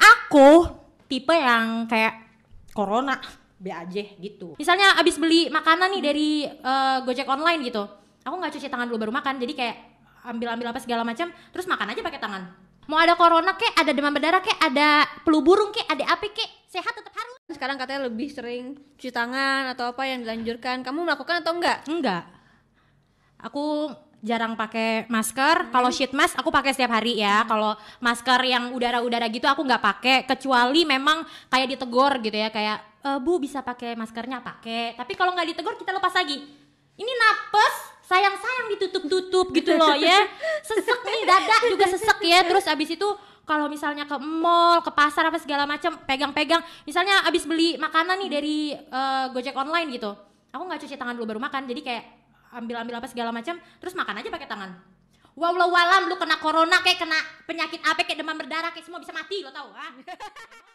Aku tipe yang kayak corona B aja gitu. Misalnya abis beli makanan nih dari uh, Gojek online gitu, aku nggak cuci tangan dulu baru makan, jadi kayak ambil-ambil apa segala macam, terus makan aja pakai tangan. Mau ada corona kek, ada demam berdarah kek, ada flu burung kek, ada apa kek, sehat tetap harus. Sekarang katanya lebih sering cuci tangan atau apa yang dilanjurkan, kamu melakukan atau enggak? Enggak. Aku jarang pakai masker. Hmm. Kalau sheet mask aku pakai setiap hari ya. Hmm. Kalau masker yang udara-udara gitu aku nggak pakai kecuali memang kayak ditegor gitu ya kayak e, Bu bisa pakai maskernya pakai. Tapi kalau nggak ditegor kita lepas lagi. Ini napes sayang-sayang ditutup-tutup gitu loh ya. Sesek nih dada juga sesek ya. Terus abis itu kalau misalnya ke mall, ke pasar apa segala macam, pegang-pegang. Misalnya abis beli makanan nih hmm. dari uh, Gojek online gitu, aku nggak cuci tangan dulu baru makan, jadi kayak ambil-ambil apa segala macam, terus makan aja pakai tangan. Wow lo walam lu kena corona kayak kena penyakit apa kayak demam berdarah kayak semua bisa mati lo tau ah.